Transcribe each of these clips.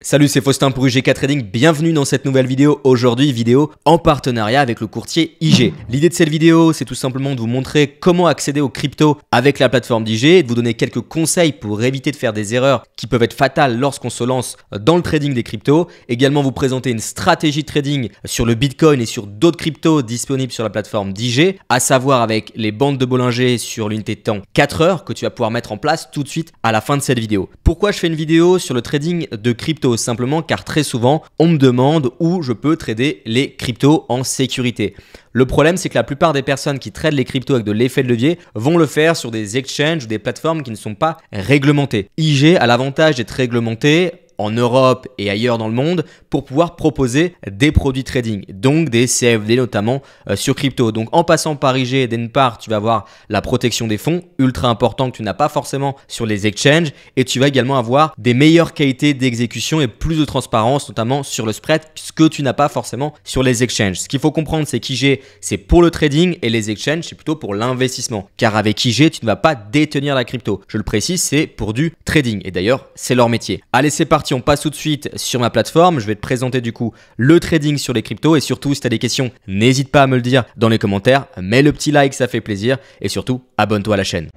Salut, c'est Faustin pour UGK Trading, bienvenue dans cette nouvelle vidéo. Aujourd'hui, vidéo en partenariat avec le courtier IG. L'idée de cette vidéo, c'est tout simplement de vous montrer comment accéder aux cryptos avec la plateforme d'IG de vous donner quelques conseils pour éviter de faire des erreurs qui peuvent être fatales lorsqu'on se lance dans le trading des cryptos. Également, vous présenter une stratégie de trading sur le Bitcoin et sur d'autres cryptos disponibles sur la plateforme d'IG, à savoir avec les bandes de Bollinger sur l'unité de temps 4 heures que tu vas pouvoir mettre en place tout de suite à la fin de cette vidéo. Pourquoi je fais une vidéo sur le trading de crypto simplement car très souvent on me demande où je peux trader les cryptos en sécurité. Le problème, c'est que la plupart des personnes qui tradent les cryptos avec de l'effet de levier vont le faire sur des exchanges ou des plateformes qui ne sont pas réglementées. IG a l'avantage d'être réglementé en Europe et ailleurs dans le monde pour pouvoir proposer des produits trading, donc des CFD notamment euh, sur crypto. Donc en passant par IG et part, tu vas avoir la protection des fonds, ultra important que tu n'as pas forcément sur les exchanges, et tu vas également avoir des meilleures qualités d'exécution et plus de transparence, notamment sur le spread, puisque que tu n'as pas forcément sur les exchanges. Ce qu'il faut comprendre, c'est qu'IG, c'est pour le trading et les exchanges, c'est plutôt pour l'investissement. Car avec IG, tu ne vas pas détenir la crypto. Je le précise, c'est pour du trading. Et d'ailleurs, c'est leur métier. Allez, c'est parti si on passe tout de suite sur ma plateforme. Je vais te présenter du coup le trading sur les cryptos et surtout si tu as des questions, n'hésite pas à me le dire dans les commentaires. Mets le petit like, ça fait plaisir et surtout abonne-toi à la chaîne.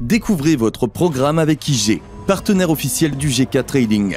Découvrez votre programme avec IG, partenaire officiel du GK Trading.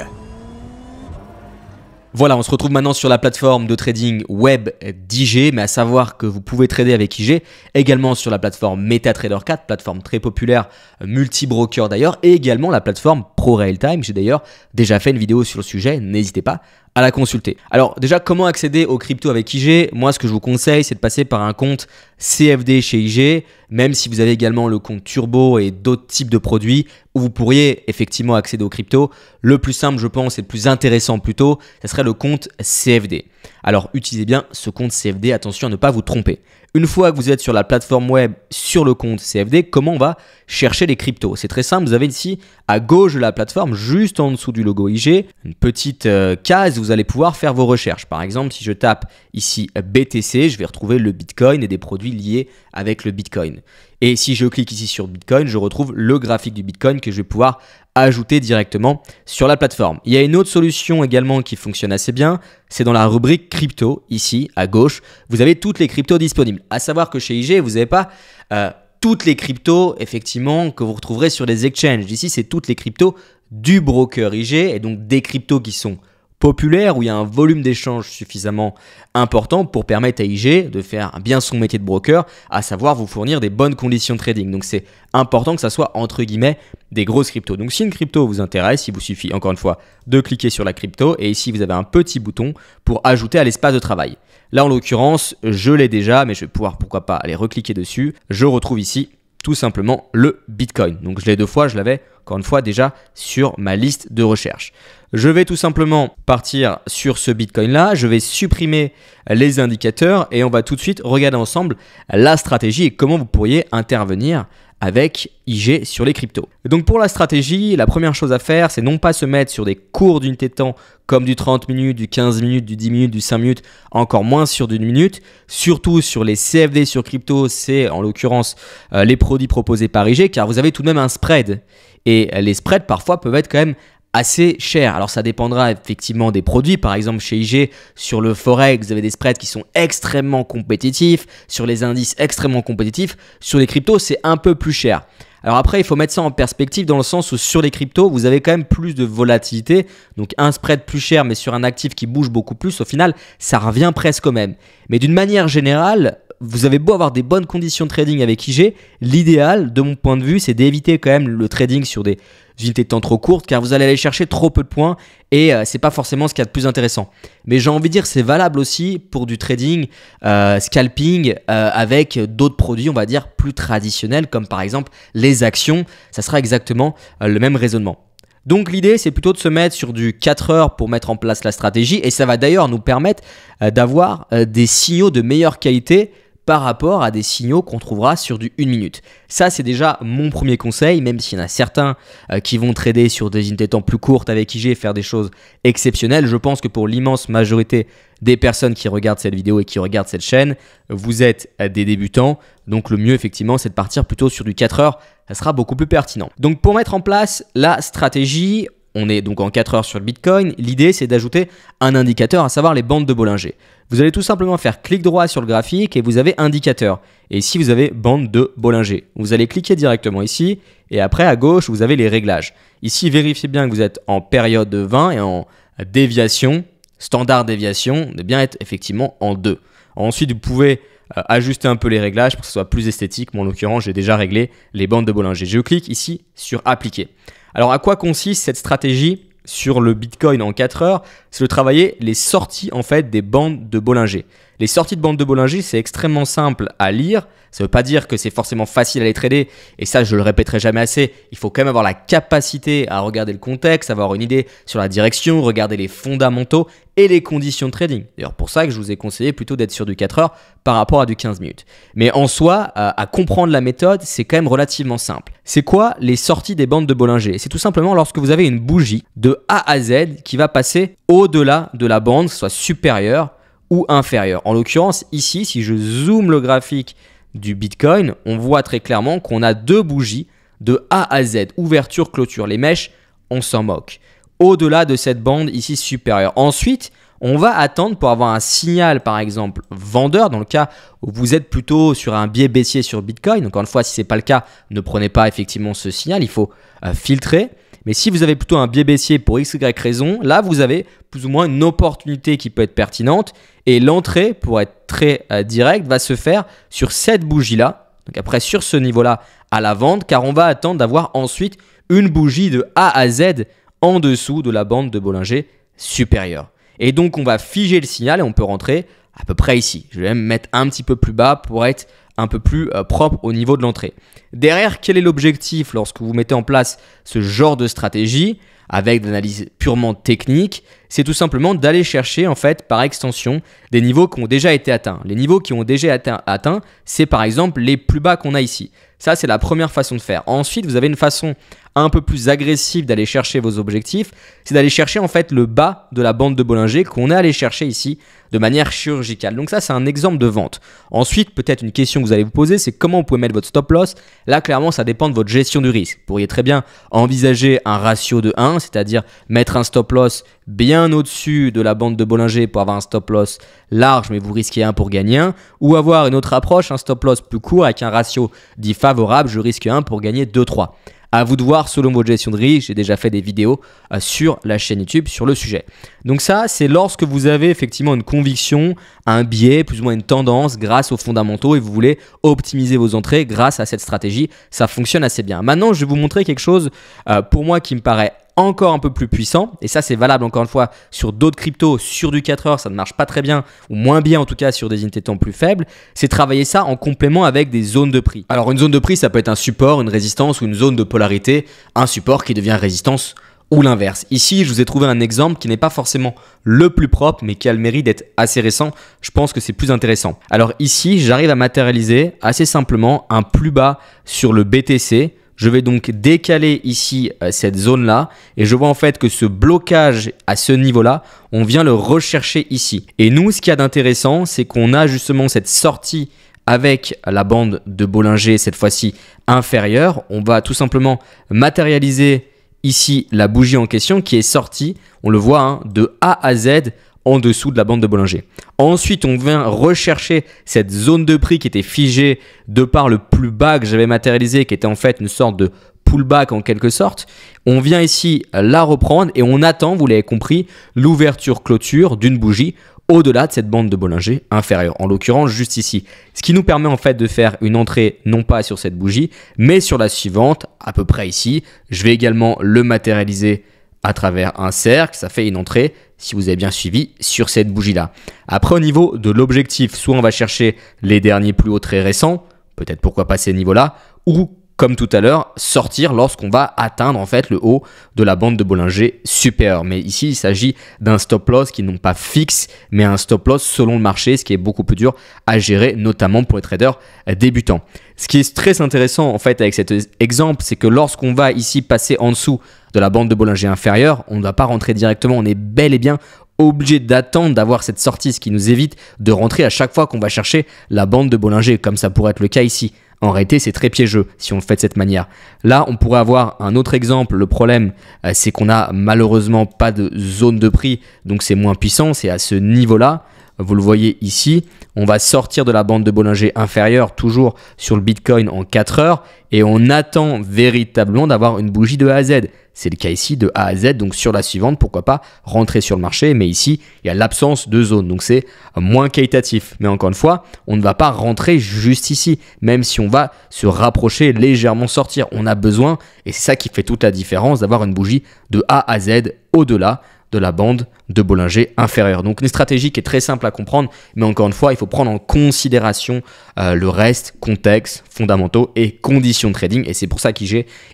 Voilà, on se retrouve maintenant sur la plateforme de trading web d'IG, mais à savoir que vous pouvez trader avec IG, également sur la plateforme MetaTrader 4, plateforme très populaire, multi-broker d'ailleurs, et également la plateforme pro real time. J'ai d'ailleurs déjà fait une vidéo sur le sujet, n'hésitez pas à la consulter. Alors déjà, comment accéder aux crypto avec IG Moi, ce que je vous conseille, c'est de passer par un compte CFD chez IG, même si vous avez également le compte Turbo et d'autres types de produits où vous pourriez effectivement accéder aux crypto. Le plus simple, je pense, et le plus intéressant plutôt, ce serait le compte CFD. Alors utilisez bien ce compte CFD, attention à ne pas vous tromper. Une fois que vous êtes sur la plateforme web sur le compte CFD, comment on va chercher les cryptos C'est très simple, vous avez ici à gauche de la plateforme, juste en dessous du logo IG, une petite euh, case où vous allez pouvoir faire vos recherches. Par exemple, si je tape ici BTC, je vais retrouver le Bitcoin et des produits liés avec le Bitcoin. Et si je clique ici sur Bitcoin, je retrouve le graphique du Bitcoin que je vais pouvoir ajouter directement sur la plateforme. Il y a une autre solution également qui fonctionne assez bien, c'est dans la rubrique crypto, ici à gauche, vous avez toutes les cryptos disponibles. À savoir que chez IG, vous n'avez pas euh, toutes les cryptos, effectivement, que vous retrouverez sur les exchanges. Ici, c'est toutes les cryptos du broker IG, et donc des cryptos qui sont populaire, où il y a un volume d'échange suffisamment important pour permettre à IG de faire bien son métier de broker, à savoir vous fournir des bonnes conditions de trading. Donc c'est important que ça soit entre guillemets des grosses cryptos. Donc si une crypto vous intéresse, il vous suffit encore une fois de cliquer sur la crypto et ici vous avez un petit bouton pour ajouter à l'espace de travail. Là en l'occurrence, je l'ai déjà, mais je vais pouvoir pourquoi pas aller recliquer dessus. Je retrouve ici tout simplement le Bitcoin. Donc je l'ai deux fois, je l'avais encore une fois déjà sur ma liste de recherche. Je vais tout simplement partir sur ce Bitcoin là, je vais supprimer les indicateurs et on va tout de suite regarder ensemble la stratégie et comment vous pourriez intervenir avec IG sur les cryptos. Donc pour la stratégie, la première chose à faire, c'est non pas se mettre sur des cours d'unité de temps comme du 30 minutes, du 15 minutes, du 10 minutes, du 5 minutes, encore moins sur d'une minute. Surtout sur les CFD sur crypto, c'est en l'occurrence euh, les produits proposés par IG, car vous avez tout de même un spread. Et les spreads parfois peuvent être quand même assez cher. Alors ça dépendra effectivement des produits. Par exemple, chez IG, sur le Forex, vous avez des spreads qui sont extrêmement compétitifs, sur les indices extrêmement compétitifs, sur les cryptos, c'est un peu plus cher. Alors après, il faut mettre ça en perspective dans le sens où sur les cryptos, vous avez quand même plus de volatilité. Donc un spread plus cher, mais sur un actif qui bouge beaucoup plus, au final, ça revient presque au même. Mais d'une manière générale, vous avez beau avoir des bonnes conditions de trading avec IG, l'idéal, de mon point de vue, c'est d'éviter quand même le trading sur des unité de temps trop courte car vous allez aller chercher trop peu de points et euh, c'est pas forcément ce qu'il y a de plus intéressant. Mais j'ai envie de dire c'est valable aussi pour du trading, euh, scalping euh, avec d'autres produits on va dire plus traditionnels comme par exemple les actions, ça sera exactement le même raisonnement. Donc l'idée, c'est plutôt de se mettre sur du 4 heures pour mettre en place la stratégie et ça va d'ailleurs nous permettre d'avoir des signaux e de meilleure qualité par rapport à des signaux qu'on trouvera sur du 1 minute. Ça, c'est déjà mon premier conseil, même s'il y en a certains euh, qui vont trader sur des unités temps plus courtes avec IG et faire des choses exceptionnelles. Je pense que pour l'immense majorité des personnes qui regardent cette vidéo et qui regardent cette chaîne, vous êtes euh, des débutants. Donc le mieux, effectivement, c'est de partir plutôt sur du 4 heures. Ça sera beaucoup plus pertinent. Donc pour mettre en place la stratégie, on est donc en 4 heures sur le Bitcoin. L'idée, c'est d'ajouter un indicateur, à savoir les bandes de Bollinger. Vous allez tout simplement faire clic droit sur le graphique et vous avez indicateur. Et ici, vous avez bande de Bollinger. Vous allez cliquer directement ici et après, à gauche, vous avez les réglages. Ici, vérifiez bien que vous êtes en période de 20 et en déviation, standard déviation, de bien être effectivement en 2. Ensuite, vous pouvez euh, ajuster un peu les réglages pour que ce soit plus esthétique. Moi, en l'occurrence, j'ai déjà réglé les bandes de Bollinger. Je clique ici sur appliquer. Alors à quoi consiste cette stratégie sur le Bitcoin en 4 heures C'est de travailler les sorties en fait des bandes de Bollinger. Les sorties de bandes de Bollinger, c'est extrêmement simple à lire. Ça ne veut pas dire que c'est forcément facile à les trader. Et ça, je le répéterai jamais assez. Il faut quand même avoir la capacité à regarder le contexte, avoir une idée sur la direction, regarder les fondamentaux et les conditions de trading. D'ailleurs, pour ça que je vous ai conseillé plutôt d'être sur du 4 heures par rapport à du 15 minutes. Mais en soi, à, euh, à comprendre la méthode, c'est quand même relativement simple. C'est quoi les sorties des bandes de Bollinger C'est tout simplement lorsque vous avez une bougie de A à Z qui va passer au-delà de la bande, soit supérieure ou inférieur. En l'occurrence, ici, si je zoome le graphique du Bitcoin, on voit très clairement qu'on a deux bougies de A à Z, ouverture, clôture. Les mèches, on s'en moque. Au-delà de cette bande ici supérieure. Ensuite, on va attendre pour avoir un signal, par exemple, vendeur, dans le cas où vous êtes plutôt sur un biais baissier sur Bitcoin. Encore une fois, si ce n'est pas le cas, ne prenez pas effectivement ce signal, il faut euh, filtrer. Mais si vous avez plutôt un biais baissier pour x, y raison, là, vous avez plus ou moins une opportunité qui peut être pertinente. Et l'entrée, pour être très directe euh, direct, va se faire sur cette bougie-là. Donc après, sur ce niveau-là, à la vente, car on va attendre d'avoir ensuite une bougie de A à Z en dessous de la bande de Bollinger supérieure. Et donc, on va figer le signal et on peut rentrer à peu près ici. Je vais même mettre un petit peu plus bas pour être un peu plus euh, propre au niveau de l'entrée. Derrière, quel est l'objectif lorsque vous mettez en place ce genre de stratégie avec d'analyse purement technique, c'est tout simplement d'aller chercher en fait par extension des niveaux qui ont déjà été atteints. Les niveaux qui ont déjà été atteints, c'est par exemple les plus bas qu'on a ici. Ça, c'est la première façon de faire. Ensuite, vous avez une façon un peu plus agressive d'aller chercher vos objectifs, c'est d'aller chercher en fait le bas de la bande de Bollinger qu'on est allé chercher ici de manière chirurgicale. Donc ça, c'est un exemple de vente. Ensuite, peut-être une question que vous allez vous poser, c'est comment vous pouvez mettre votre stop loss. Là, clairement, ça dépend de votre gestion du risque. Vous pourriez très bien envisager un ratio de 1, c'est-à-dire mettre un stop loss bien au-dessus de la bande de Bollinger pour avoir un stop loss large, mais vous risquez un pour gagner un, ou avoir une autre approche, un stop loss plus court avec un ratio dit favorable, je risque un pour gagner 2-3. À vous de voir selon votre gestion de risque, j'ai déjà fait des vidéos euh, sur la chaîne YouTube sur le sujet. Donc ça, c'est lorsque vous avez effectivement une conviction, un biais, plus ou moins une tendance grâce aux fondamentaux et vous voulez optimiser vos entrées grâce à cette stratégie. Ça fonctionne assez bien. Maintenant, je vais vous montrer quelque chose euh, pour moi qui me paraît encore un peu plus puissant. Et ça, c'est valable encore une fois sur d'autres cryptos, sur du 4 heures, ça ne marche pas très bien, ou moins bien en tout cas sur des unités temps plus faibles. C'est travailler ça en complément avec des zones de prix. Alors, une zone de prix, ça peut être un support, une résistance ou une zone de polarité, un support qui devient résistance ou l'inverse. Ici, je vous ai trouvé un exemple qui n'est pas forcément le plus propre, mais qui a le mérite d'être assez récent. Je pense que c'est plus intéressant. Alors ici, j'arrive à matérialiser assez simplement un plus bas sur le BTC je vais donc décaler ici euh, cette zone-là et je vois en fait que ce blocage à ce niveau-là, on vient le rechercher ici. Et nous, ce qu'il y a d'intéressant, c'est qu'on a justement cette sortie avec la bande de Bollinger, cette fois-ci inférieure. On va tout simplement matérialiser ici la bougie en question qui est sortie, on le voit, hein, de A à Z en dessous de la bande de Bollinger. Ensuite, on vient rechercher cette zone de prix qui était figée de par le plus bas que j'avais matérialisé, qui était en fait une sorte de pullback en quelque sorte. On vient ici la reprendre et on attend, vous l'avez compris, l'ouverture clôture d'une bougie au-delà de cette bande de Bollinger inférieure, en l'occurrence juste ici. Ce qui nous permet en fait de faire une entrée non pas sur cette bougie, mais sur la suivante, à peu près ici. Je vais également le matérialiser à travers un cercle, ça fait une entrée si vous avez bien suivi, sur cette bougie-là. Après, au niveau de l'objectif, soit on va chercher les derniers plus hauts très récents, peut-être pourquoi pas ces niveaux-là, ou comme tout à l'heure, sortir lorsqu'on va atteindre en fait le haut de la bande de Bollinger supérieure. Mais ici, il s'agit d'un stop loss qui n'est pas fixe, mais un stop loss selon le marché, ce qui est beaucoup plus dur à gérer, notamment pour les traders débutants. Ce qui est très intéressant en fait avec cet exemple, c'est que lorsqu'on va ici passer en dessous de la bande de Bollinger inférieure, on ne va pas rentrer directement, on est bel et bien obligé d'attendre d'avoir cette sortie, ce qui nous évite de rentrer à chaque fois qu'on va chercher la bande de Bollinger, comme ça pourrait être le cas ici. En réalité, c'est très piégeux si on le fait de cette manière. Là, on pourrait avoir un autre exemple. Le problème, euh, c'est qu'on n'a malheureusement pas de zone de prix, donc c'est moins puissant, c'est à ce niveau-là. Vous le voyez ici, on va sortir de la bande de Bollinger inférieure, toujours sur le Bitcoin en 4 heures, et on attend véritablement d'avoir une bougie de A à Z. C'est le cas ici de A à Z, donc sur la suivante, pourquoi pas rentrer sur le marché, mais ici, il y a l'absence de zone, donc c'est moins qualitatif. Mais encore une fois, on ne va pas rentrer juste ici, même si on va se rapprocher, légèrement sortir. On a besoin, et c'est ça qui fait toute la différence, d'avoir une bougie de A à Z au-delà de la bande de Bollinger inférieure. Donc une stratégie qui est très simple à comprendre, mais encore une fois, il faut prendre en considération euh, le reste, contexte, fondamentaux et conditions de trading. Et c'est pour ça que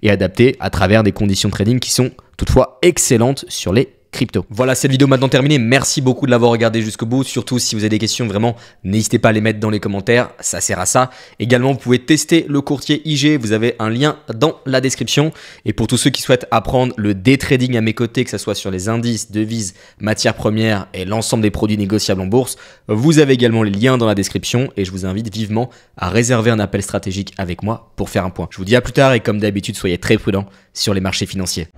est adapté à travers des conditions de trading qui sont toutefois excellentes sur les crypto. Voilà, cette vidéo maintenant terminée. Merci beaucoup de l'avoir regardé jusqu'au bout. Surtout si vous avez des questions, vraiment, n'hésitez pas à les mettre dans les commentaires. Ça sert à ça. Également, vous pouvez tester le courtier IG. Vous avez un lien dans la description. Et pour tous ceux qui souhaitent apprendre le day trading à mes côtés, que ce soit sur les indices, devises, matières premières et l'ensemble des produits négociables en bourse, vous avez également les liens dans la description. Et je vous invite vivement à réserver un appel stratégique avec moi pour faire un point. Je vous dis à plus tard et comme d'habitude, soyez très prudents sur les marchés financiers.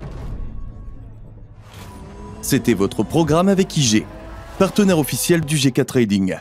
C'était votre programme avec IG, partenaire officiel du G4 Trading.